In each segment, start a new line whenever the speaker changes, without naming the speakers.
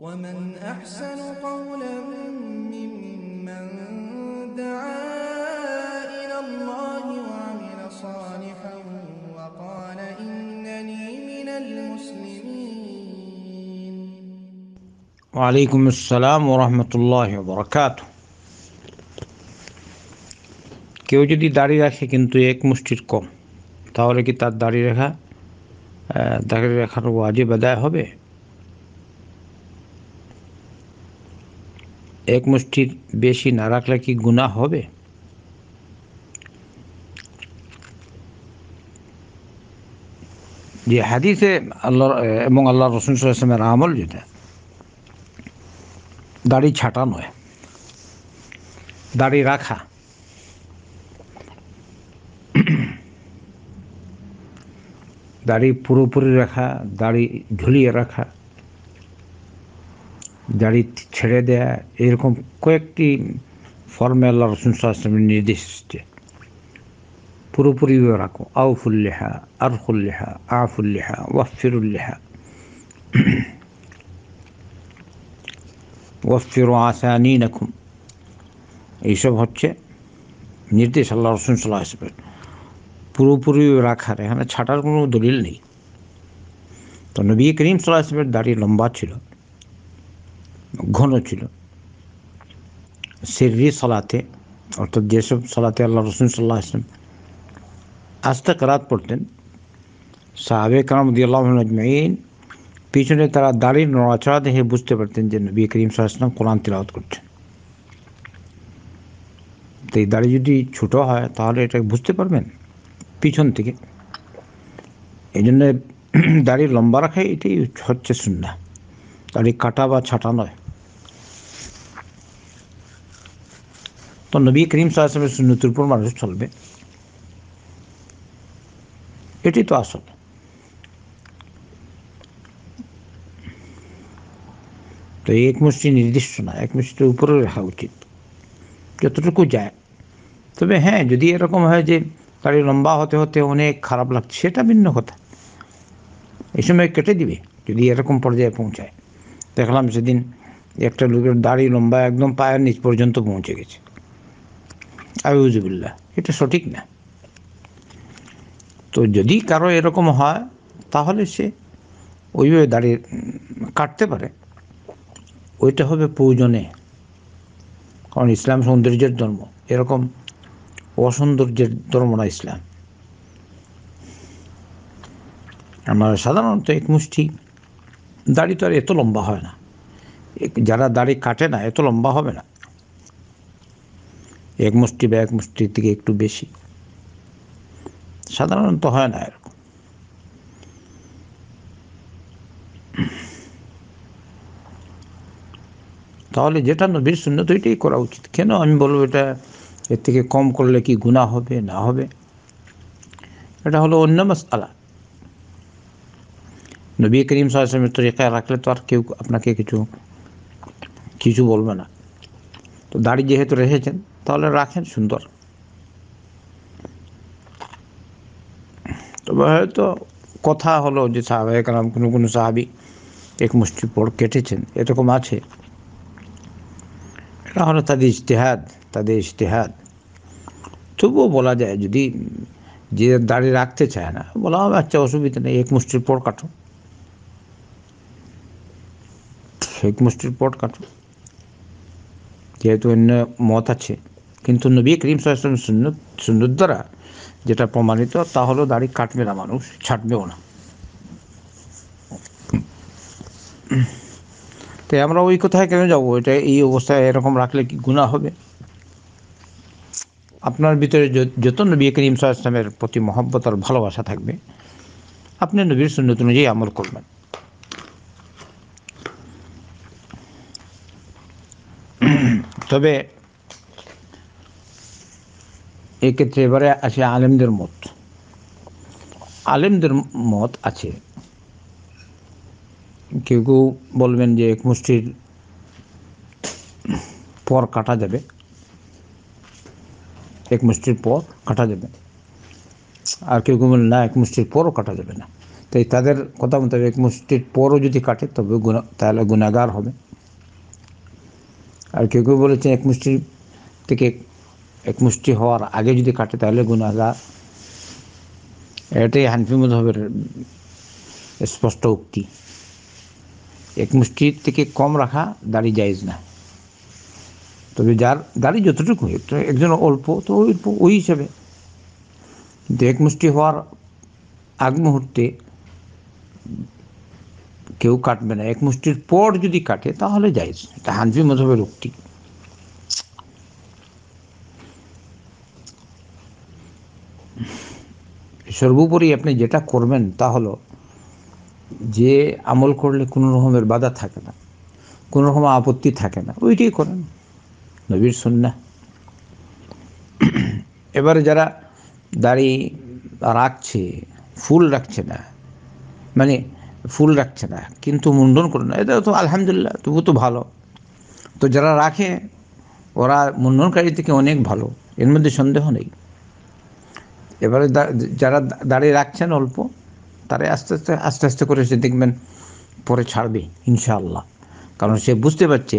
ومن أحسن قولا ممن دعا إلى الله وعمل صالحا وقال إنني من المسلمين وعليكم السلام ورحمة الله وبركاته কেউ যদি দাড়ি রাখে কিন্তু এক মুষ্টির কম তাহলে কি তার দাড়ি রাখা দাড়ি রাখার ওয়াজিব আদায় হবে এক মুষ্টির বেশি না রাখলে কি গুণা হবে যে হাদিসে আল্লাহ এবং আল্লাহ রসুন ইসলামের আমল যেটা দাড়ি ছাটা নয় দাড়ি রাখা দাড়ি পুরোপুরি রাখা দাড়ি ঝুলিয়ে রাখা দাড়ি ছেড়ে দেয়া এরকম কয়েকটি ফর্মে আল্লাহ রসুল সাল্লামের নির্দেশ এসছে পুরোপুরি রাখো আউফুল্লেহা আরফুল্লেহা আফুল্লেহা ওয়াফিরুল্লেহা ওয়াফির নি রাখুন এইসব হচ্ছে নির্দেশ আল্লাহ রসুন সাল্লাহ আসবেন পুরোপুরি রাখার এখানে ছাটার কোনো দলিল নেই তো নবী করিম সাল্লাহ আসলামের দাড়ি লম্বা ছিল ঘন ছিল সিররি সালাতে অর্থাৎ যেসব সালাতে আল্লাহ রসুন সাল্লাহ আসলাম আস্তে কারাত পড়তেন সাহাবে কালাম দিয়াল্লাহমঈন পিছনে তারা দাঁড়িয়ে নড়াচড়া দেখে বুঝতে পারতেন যে নবী করিম সাল্লাম কোরআন তিলাওয়াত করছেন তো এই দাড়ি যদি ছোটো হয় তাহলে এটা বুঝতে পারবেন পিছন থেকে এই জন্য দাড়ি লম্বা রাখা এটাই হচ্ছে সুন্দর তারি কাটা বা ছাটা নয় তো নবী করিম সাহায্যের সুন্নতির উপর মানুষ চলবে এটি তো আসল তো এক মুষ্টি নির্দিষ্ট না এক মুষ্টির উপরে রাখা উচিত যতটুকু যায় তবে হ্যাঁ যদি এরকম হয় যে গাড়ি লম্বা হতে হতে অনেক খারাপ লাগছে সেটা ভিন্ন কথা এই সময় কেটে দিবে যদি এরকম পর্যায়ে পৌঁছায় দেখলাম সেদিন একটা লোকের দাড়ি লম্বা একদম পায়ের নিচ পর্যন্ত পৌঁছে গেছে আউজুবিল্লা এটা সঠিক না তো যদি কারো এরকম হয় তাহলে সে ওইভাবে দাড়ি কাটতে পারে ওইটা হবে প্রয়োজনে কারণ ইসলাম সৌন্দর্যের ধর্ম এরকম অসৌন্দর্যের ধর্ম না ইসলাম আমরা সাধারণত একমুষ্টি দাড়ি তো আর এত লম্বা হয় না যারা দাড়ি কাটে না এত লম্বা হবে না এক মুষ্টি বা এক মুষ্টির থেকে একটু বেশি সাধারণত হয় না এরকম তাহলে যেটা নবীর শূন্য তো এটাই করা উচিত কেন আমি বলবো এটা এর থেকে কম করলে কি গুণা হবে না হবে এটা হলো অন্য মাস আলা নবী করিম সাল্লামের তরিকায় রাখলে তো আর কেউ আপনাকে কিছু কিছু বলবে না তো দাড়ি যেহেতু রেখেছেন তাহলে রাখেন সুন্দর তবে হয়তো কথা হলো যে সাহাবাহিক কালাম কোনো কোনো সাহাবি এক মুষ্টি পড় কেটেছেন এরকম আছে এটা হলো তাদের ইশতেহাদ তাদের ইশতেহাদ তবুও বলা যায় যদি যে দাড়ি রাখতে চায় না বলা হবে আচ্ছা অসুবিধা নেই এক মুষ্টির পড় কাটো মুস্তির পট কাটো যেহেতু অন্য মত আছে কিন্তু নবী করিম সাল্লাম সুন্দর দ্বারা যেটা প্রমাণিত তা হলো দাড়ি কাটবে না মানুষ ছাটবেও না তাই আমরা ওই কোথায় কেন যাব এটা এই অবস্থায় এরকম রাখলে কি গুণা হবে আপনার ভিতরে যত নবী করিম ইসলামের প্রতি মহব্বত আর ভালোবাসা থাকবে আপনি নবীর সুন্নত অনুযায়ী আমল করবেন তবে এক্ষেত্রে এবারে আছে আলেমদের মত আলেমদের মত আছে কেউ কেউ বলবেন যে এক মুষ্টির পর কাটা যাবে এক মুষ্টির পর কাটা যাবে আর কেউ কেউ না এক মুষ্টির পরও কাটা যাবে না তাই তাদের কথা মতো এক মুষ্টির পরও যদি কাটে তবে গুণা তাহলে গুণাগার হবে আর কেউ কেউ বলেছেন এক মুষ্টি থেকে এক মুষ্টি হওয়ার আগে যদি কাটে তাহলে গুণাগার এটাই হানফি মধবের স্পষ্ট উক্তি এক মুষ্টি থেকে কম রাখা দাড়ি জায়েজ না তবে যার দাড়ি যতটুকু একজন অল্প তো ওই ওই হিসাবে কিন্তু এক মুষ্টি হওয়ার আগ মুহূর্তে কেউ কাটবে না এক মুষ্টির পর যদি কাটে তাহলে যায় এটা হানফি মজহবের উক্তি সর্বোপরি আপনি যেটা করবেন তা হলো যে আমল করলে কোনো রকমের বাধা থাকে না কোনো রকম আপত্তি থাকে না ওইটাই করেন নবীর সন্না এবারে যারা দাড়ি রাখছে ফুল রাখছে না মানে ফুল রাখছে না কিন্তু মুন্ডন করে না এটা তো আলহামদুলিল্লাহ তবু তো ভালো তো যারা রাখে ওরা মুন্ডনকারী থেকে অনেক ভালো এর মধ্যে সন্দেহ নেই এবারে যারা দাঁড়িয়ে রাখছেন অল্প তারাই আস্তে আস্তে আস্তে আস্তে করে সে দেখবেন পরে ছাড়বে ইনশাআল্লাহ কারণ সে বুঝতে পারছে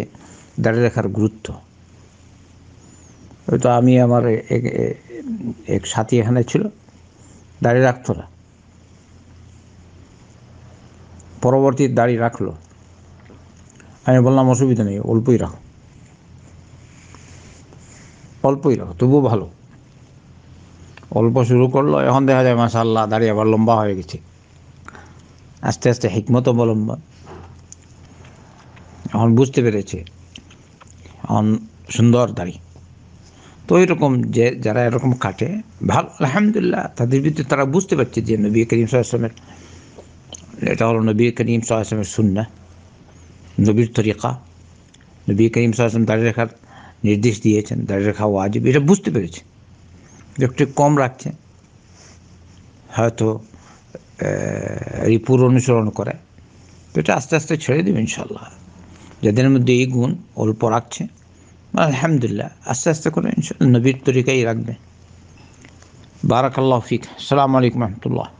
দাঁড়িয়ে রাখার গুরুত্ব হয়তো আমি আমার এক সাথী এখানে ছিল দাঁড়িয়ে রাখতো না পরবর্তী দাড়ি রাখলো আমি বললাম অসুবিধা নেই অল্পই রাখো অল্পই রাখো তবুও ভালো অল্প শুরু করলো এখন দেখা যায় মাসাল্লাহ দাড়ি আবার লম্বা হয়ে গেছে আস্তে আস্তে হিকমত অবলম্বন এখন বুঝতে পেরেছে এখন সুন্দর দাড়ি তো এরকম যে যারা এরকম কাটে ভালো আলহামদুলিল্লাহ তাদের ভিতরে তারা বুঝতে পারছে যে নবী করিম সাল্লামের اعتبر النبي الكريم صلى الله عليه وسلم السنة নবীর তরিকা নবী করিম সাল্লাম দাঁড়িয়ে রাখার নির্দেশ দিয়েছেন দাঁড়িয়ে রাখা ওয়াজিব এটা বুঝতে পেরেছে একটু কম রাখছে হয়তো রিপুর অনুসরণ করে এটা আস্তে আস্তে ছেড়ে দেবে ইনশাল্লাহ যাদের মধ্যে এই গুণ অল্প রাখছে আলহামদুলিল্লাহ আস্তে আস্তে করে ইনশাল্লাহ নবীর তরিকাই রাখবে বারাকাল্লাহ ফিক সালাম আলাইকুম রহমতুল্লাহ